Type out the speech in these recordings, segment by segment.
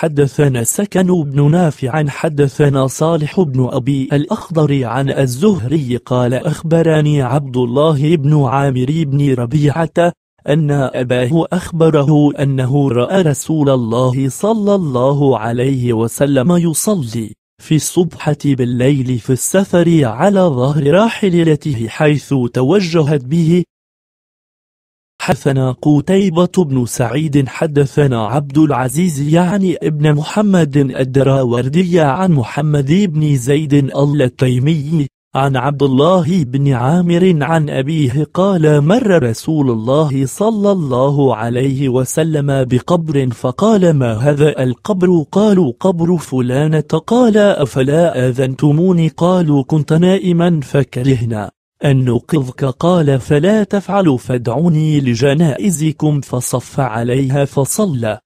حدثنا سكن بن نافع حدثنا صالح بن أبي الأخضر عن الزهري قال أخبرني عبد الله بن عامر بن ربيعة أن أباه أخبره أنه رأى رسول الله صلى الله عليه وسلم يصلي في الصبحة بالليل في السفر على ظهر راحلته حيث توجهت به حدثنا قتيبة بن سعيد حدثنا عبد العزيز يعني ابن محمد الدراوردي عن محمد بن زيد التيمي عن عبد الله بن عامر عن أبيه قال مر رسول الله صلى الله عليه وسلم بقبر فقال ما هذا القبر قالوا قبر فلانة قال أفلا آذنتموني قالوا كنت نائما فكرهنا أن نوقظك قال فلا تفعل فادعوني لجنائزكم فصف عليها فصلى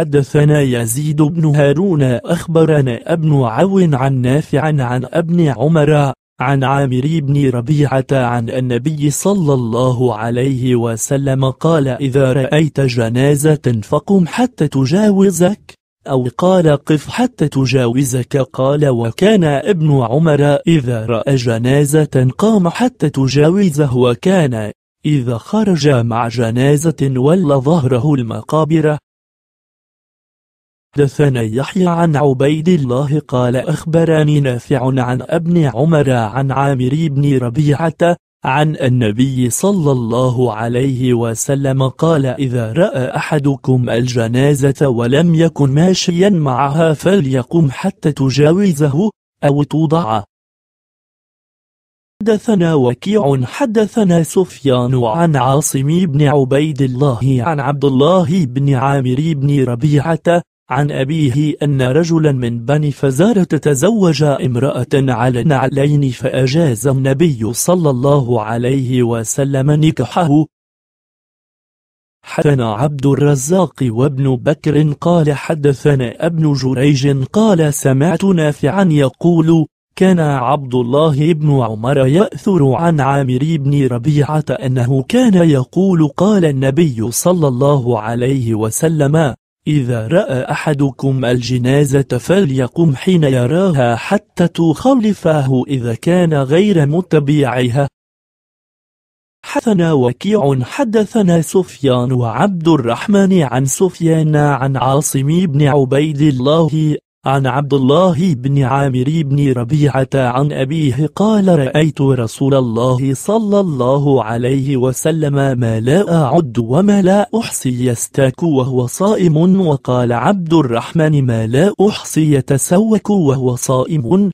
حدثنا يزيد بن هارون أخبرنا ابن عون عن نافع عن ابن عمر عن عامر بن ربيعة عن النبي صلى الله عليه وسلم قال إذا رأيت جنازة فقم حتى تجاوزك أو قال قف حتى تجاوزك قال وكان ابن عمر إذا رأى جنازة قام حتى تجاوزه وكان إذا خرج مع جنازة ولى ظهره المقابر حدثنا يحيى عن عبيد الله قال أخبرني نافع عن ابن عمر عن عامر بن ربيعة عن النبي صلى الله عليه وسلم قال إذا رأى أحدكم الجنازة ولم يكن ماشيا معها فليقم حتى تجاوزه أو توضع حدثنا وكيع حدثنا سفيان عن عاصم بن عبيد الله عن عبد الله بن عامر بن ربيعة عن أبيه أن رجلا من بني فزارة تزوج امرأة على نعلين فأجاز النبي صلى الله عليه وسلم نكحه حدثنا عبد الرزاق وابن بكر قال حدثنا ابن جريج قال سمعت نافعا يقول كان عبد الله بن عمر يأثر عن عامر بن ربيعة أنه كان يقول قال النبي صلى الله عليه وسلم إذا رأى أحدكم الجنازة فليقم حين يراها حتى تخلفه إذا كان غير متبعها حدثنا وكيع حدثنا سفيان وعبد الرحمن عن سفيان عن عاصم بن عبيد الله عن عبد الله بن عامر بن ربيعة عن أبيه قال رأيت رسول الله صلى الله عليه وسلم ما لا أعد وما لا أحصي يستاك وهو صائم وقال عبد الرحمن ما لا أحصي يتسوك وهو صائم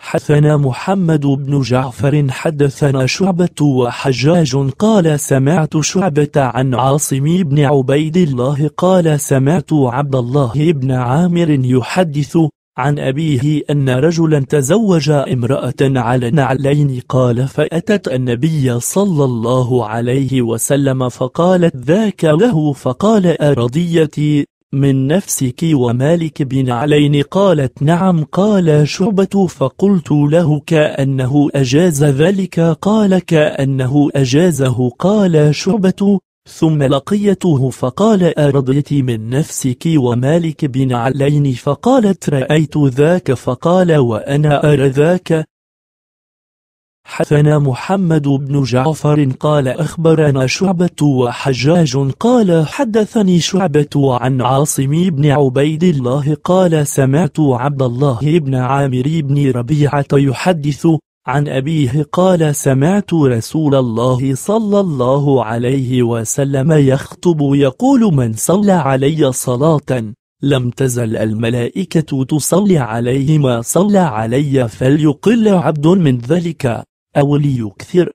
حدثنا محمد بن جعفر حدثنا شعبة وحجاج قال سمعت شعبة عن عاصم بن عبيد الله قال سمعت عبد الله بن عامر يحدث عن أبيه أن رجلا تزوج امرأة على نعلين قال فأتت النبي صلى الله عليه وسلم فقالت ذاك له فقال أرضيتي من نفسك ومالك بن علين قالت نعم قال شعبة فقلت له كأنه أجاز ذلك قال كأنه أجازه قال شعبة ثم لقيته فقال أرضيت من نفسك ومالك بن علين فقالت رأيت ذاك فقال وأنا أرى ذاك حدثنا محمد بن جعفر قال أخبرنا شعبة وحجاج قال حدثني شعبة عن عاصم بن عبيد الله قال سمعت عبد الله بن عامر بن ربيعة يحدث عن أبيه قال سمعت رسول الله صلى الله عليه وسلم يخطب يقول من صلى علي صلاة لم تزل الملائكة تصلي عليه ما صلى علي فليقل عبد من ذلك أولي كثير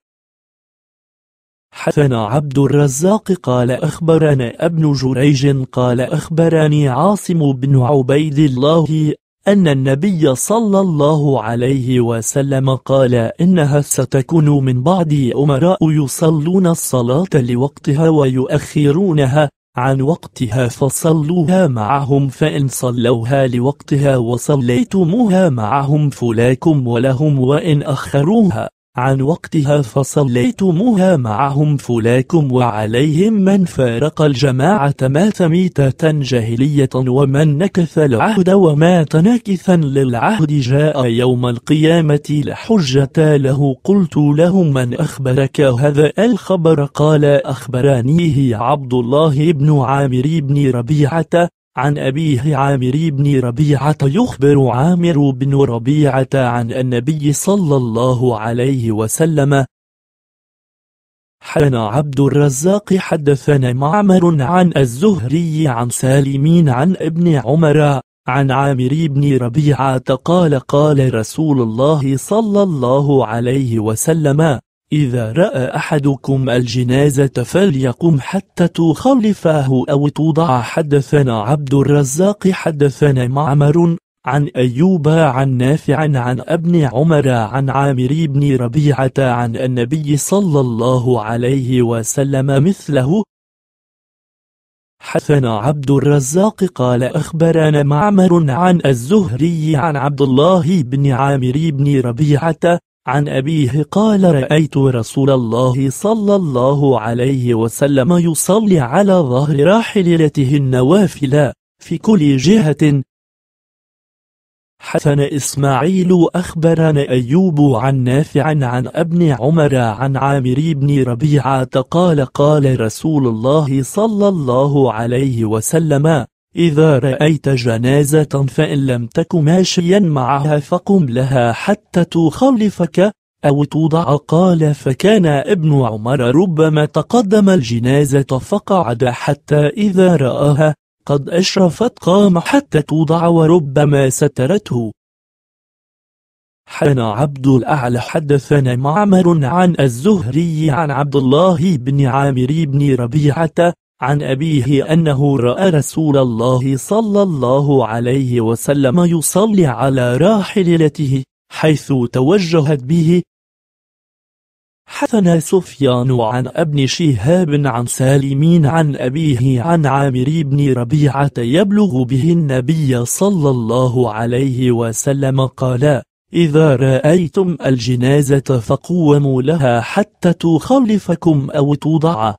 حدثنا عبد الرزاق قال أخبرنا ابن جريج قال أخبرني عاصم بن عبيد الله أن النبي صلى الله عليه وسلم قال إنها ستكون من بعد أمراء يصلون الصلاة لوقتها ويؤخرونها عن وقتها فصلوها معهم فإن صلوها لوقتها وصليتموها معهم فلاكم ولهم وإن أخروها عن وقتها فصليتموها معهم فلاكم وعليهم من فارق الجماعة مات ميتة جاهلية ومن نكث العهد ومات ناكثا للعهد جاء يوم القيامة لحجة له قلت له من أخبرك هذا الخبر قال أخبرانيه عبد الله بن عامر بن ربيعة عن أبيه عامر بن ربيعة يخبر عامر بن ربيعة عن النبي صلى الله عليه وسلم حدثنا عبد الرزاق حدثنا معمر عن الزهري عن سالمين عن ابن عمر عن عامر بن ربيعة قال قال رسول الله صلى الله عليه وسلم إذا رأى أحدكم الجنازة فليقم حتى تخلفه أو توضع حدثنا عبد الرزاق حدثنا معمر عن أيوب عن نافع عن ابن عمر عن عامر بن ربيعة عن النبي صلى الله عليه وسلم مثله حثنا عبد الرزاق قال أخبرنا معمر عن الزهري عن عبد الله بن عامر بن ربيعة عن أبيه قال رأيت رسول الله صلى الله عليه وسلم يصلي على ظهر راحلته النوافل في كل جهة حسن إسماعيل أخبرنا أيوب عن نافع عن ابن عمر عن عامر بن ربيعة قال قال رسول الله صلى الله عليه وسلم إذا رأيت جنازة فإن لم تك ماشيا معها فقم لها حتى تخلفك أو توضع قال فكان ابن عمر ربما تقدم الجنازة فقعد حتى إذا رآها قد أشرفت قام حتى توضع وربما سترته حان عبد الأعلى حدثنا معمر عن الزهري عن عبد الله بن عامر بن ربيعة عن أبيه أنه رأى رسول الله صلى الله عليه وسلم يصلي على راحلته حيث توجهت به حثنا سفيان عن ابن شهاب عن سالمين عن أبيه عن عامر بن ربيعة يبلغ به النبي صلى الله عليه وسلم قال إذا رأيتم الجنازة فقوموا لها حتى تخلفكم أو توضع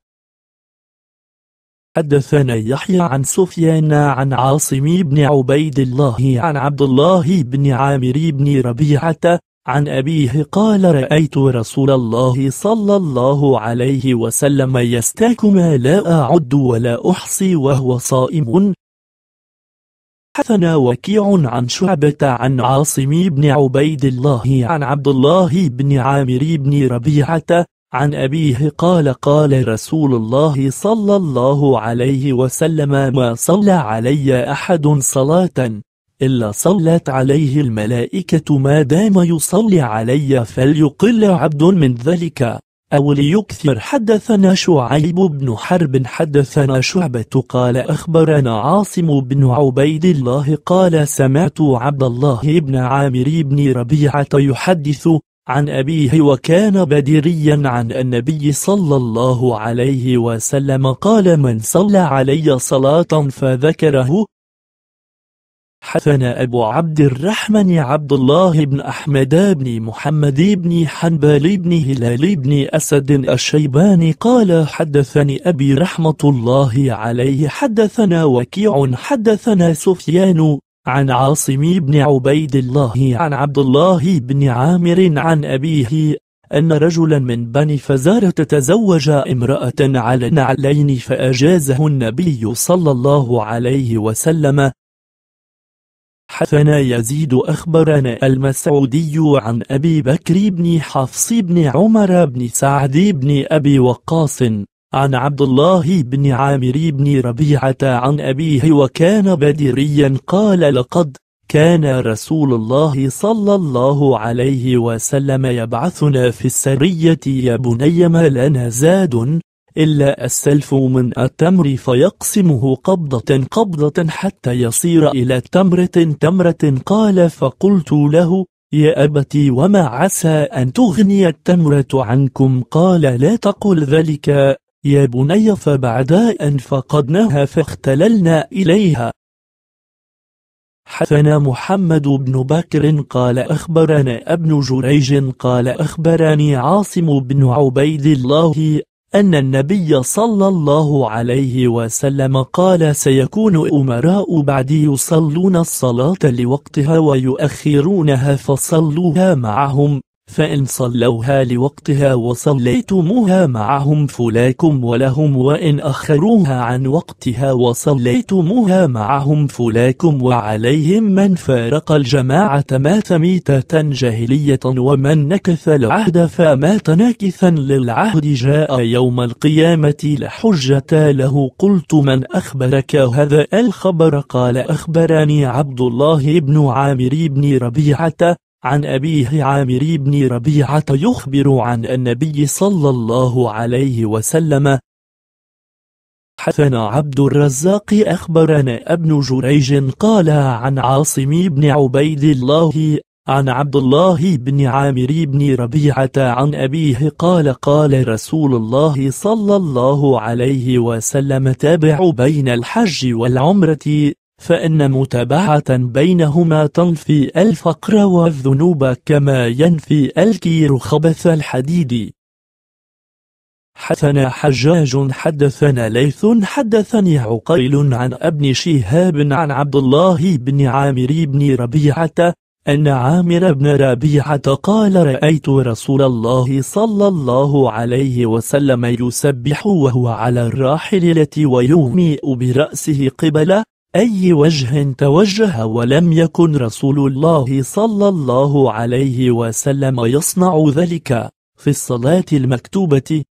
حدثنا يحيى عن سفيان عن عاصم بن عبيد الله عن عبد الله بن عامر بن ربيعة عن أبيه قال رأيت رسول الله صلى الله عليه وسلم يستاك ما لا أعد ولا أحصي وهو صائم حثنا وكيع عن شعبة عن عاصم بن عبيد الله عن عبد الله بن عامر بن ربيعة عن أبيه قال قال رسول الله صلى الله عليه وسلم ما صلى علي أحد صلاة إلا صلت عليه الملائكة ما دام يصلي علي فليقل عبد من ذلك أو ليكثر حدثنا شعيب بن حرب حدثنا شعبة قال أخبرنا عاصم بن عبيد الله قال سمعت عبد الله بن عامر بن ربيعة يحدث عن أبيه وكان بديريا عن النبي صلى الله عليه وسلم قال من صلى علي صلاة فذكره حثنا أبو عبد الرحمن عبد الله بن أحمد بن محمد بن حنبل بن هلال بن أسد الشيباني قال حدثني أبي رحمة الله عليه حدثنا وكيع حدثنا سفيان عن عاصم بن عبيد الله عن عبد الله بن عامر عن أبيه أن رجلا من بني فزارة تزوج امرأة على نعلين فأجازه النبي صلى الله عليه وسلم حثنا يزيد أخبرنا المسعودي عن أبي بكر بن حفص بن عمر بن سعد بن أبي وقاص عن عبد الله بن عامر بن ربيعة عن أبيه وكان بدريا قال لقد كان رسول الله صلى الله عليه وسلم يبعثنا في السرية يا بني ما لنا زاد إلا السلف من التمر فيقسمه قبضة قبضة حتى يصير إلى تمرة تمرة قال فقلت له يا أبتي وما عسى أن تغني التمرة عنكم قال لا تقل ذلك يا بني فبعد أن فقدناها فاختللنا إليها حدثنا محمد بن بكر قال أخبرنا ابن جريج قال أخبرني عاصم بن عبيد الله أن النبي صلى الله عليه وسلم قال سيكون أمراء بعدي يصلون الصلاة لوقتها ويؤخرونها فصلوها معهم فإن صلوها لوقتها وصليتموها معهم فلاكم ولهم وإن أخروها عن وقتها وصليتموها معهم فلاكم وعليهم من فارق الجماعة مات ميتة جاهلية ومن نكث العهد فمات ناكثا للعهد جاء يوم القيامة لحجة له قلت من أخبرك هذا الخبر قال أخبرني عبد الله بن عامر بن ربيعة عن أبيه عامر بن ربيعة يخبر عن النبي صلى الله عليه وسلم حثنا عبد الرزاق أخبرنا ابن جريج قال عن عاصم بن عبيد الله عن عبد الله بن عامر بن ربيعة عن أبيه قال قال رسول الله صلى الله عليه وسلم تابع بين الحج والعمرة فإن متابعة بينهما تنفي الفقر والذنوب كما ينفي الكير خبث الحديد حدثنا حجاج حدثنا ليث حدثني عقيل عن ابن شهاب عن عبد الله بن عامر بن ربيعة أن عامر بن ربيعة قال رأيت رسول الله صلى الله عليه وسلم يسبح وهو على الراحلة ويومئ برأسه قبله أي وجه توجه ولم يكن رسول الله صلى الله عليه وسلم يصنع ذلك في الصلاة المكتوبة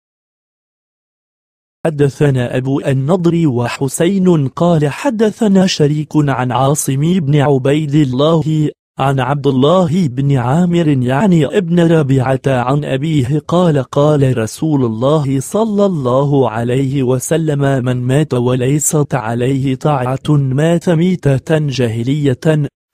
حدثنا أبو النضر وحسين قال حدثنا شريك عن عاصم بن عبيد الله عن عبد الله بن عامر يعني ابن ربيعة عن أبيه قال قال رسول الله صلى الله عليه وسلم من مات وليست عليه طاعة مات ميتة جاهلية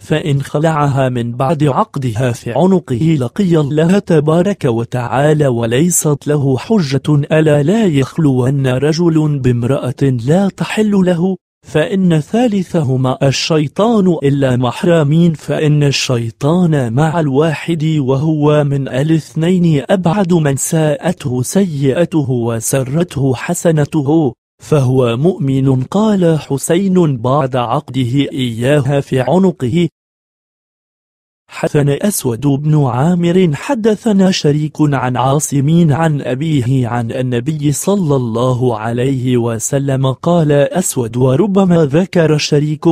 فإن خلعها من بعد عقدها في عنقه لقي الله تبارك وتعالى وليست له حجة ألا لا يخلون رجل بامرأة لا تحل له فإن ثالثهما الشيطان إلا محرمين فإن الشيطان مع الواحد وهو من الاثنين أبعد من ساءته سيئته وسرته حسنته فهو مؤمن قال حسين بعد عقده إياها في عنقه حدثنا أسود بن عامر حدثنا شريك عن عاصمين عن أبيه عن النبي صلى الله عليه وسلم قال أسود وربما ذكر شريك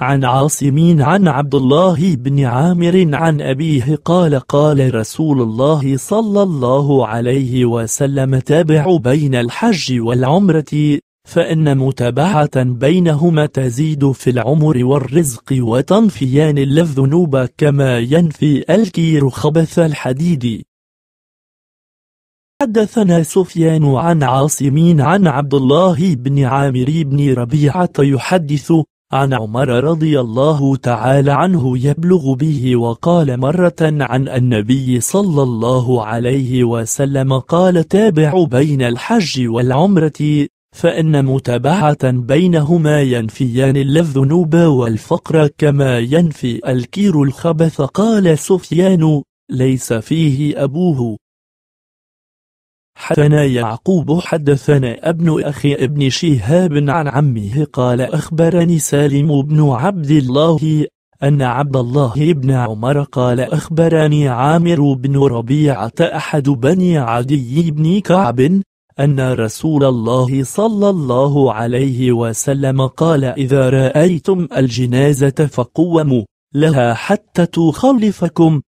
عن عاصمين عن عبد الله بن عامر عن أبيه قال قال رسول الله صلى الله عليه وسلم تابع بين الحج والعمرة فإن متابعة بينهما تزيد في العمر والرزق وتنفيان الذنوب كما ينفي الكير خبث الحديد حدثنا سفيان عن عاصمين عن عبد الله بن عامر بن ربيعة يحدث عن عمر رضي الله تعالى عنه يبلغ به وقال مرة عن النبي صلى الله عليه وسلم قال تابع بين الحج والعمرة فإن متابعة بينهما ينفيان الذنوب والفقر كما ينفي الكير الخبث قال سفيان ليس فيه أبوه حدثنا يعقوب حدثنا ابن أخي ابن شهاب عن عمه قال أخبرني سالم بن عبد الله أن عبد الله بن عمر قال أخبرني عامر بن ربيعة أحد بني عدي بن كعب أن رسول الله صلى الله عليه وسلم قال إذا رأيتم الجنازة فقوموا لها حتى تخلفكم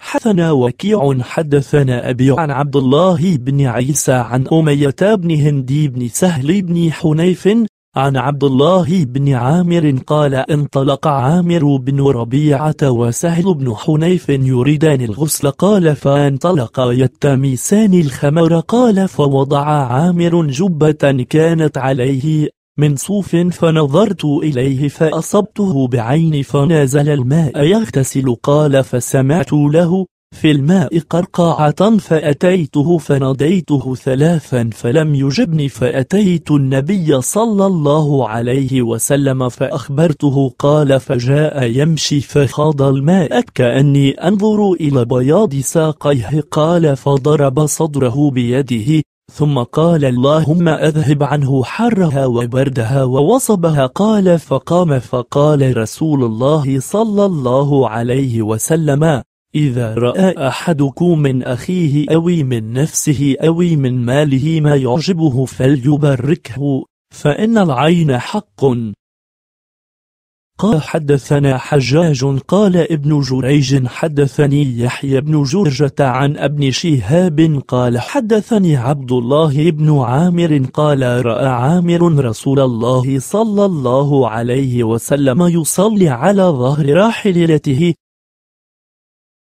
حثنا وكيع حدثنا أبي عن عبد الله بن عيسى عن أمية بن هندي بن سهل بن حنيف عن عبد الله بن عامر قال انطلق عامر بن ربيعة وسهل بن حنيف يريدان الغسل قال فانطلقا يتميسان الخمر قال فوضع عامر جبة كانت عليه من صوف فنظرت إليه فأصبته بعين فنازل الماء يغتسل قال فسمعت له في الماء قرقعة فأتيته فناديته ثلاثا فلم يجبني فأتيت النبي صلى الله عليه وسلم فأخبرته قال فجاء يمشي فخاض الماء كأني أنظر إلى بياض ساقيه قال فضرب صدره بيده ثم قال اللهم أذهب عنه حرها وبردها ووصبها قال فقام فقال رسول الله صلى الله عليه وسلم إذا رأى أحدكم من أخيه أو من نفسه أو من ماله ما يعجبه فليبركه فإن العين حق قال حدثنا حجاج قال ابن جريج حدثني يحيى بن جرجة عن ابن شهاب قال حدثني عبد الله بن عامر قال رأى عامر رسول الله صلى الله عليه وسلم يصلي على ظهر راحلته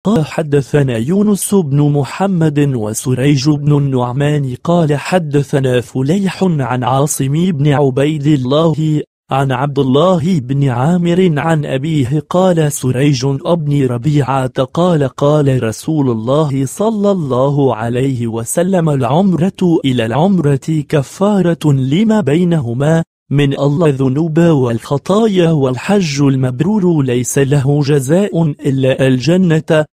قال حدثنا يونس بن محمد وسريج بن النعمان قال حدثنا فليح عن عاصم بن عبيد الله عن عبد الله بن عامر عن أبيه قال سريج ابن ربيعة قال قال رسول الله صلى الله عليه وسلم العمرة إلى العمرة كفارة لما بينهما من الله ذنوب والخطايا والحج المبرور ليس له جزاء إلا الجنة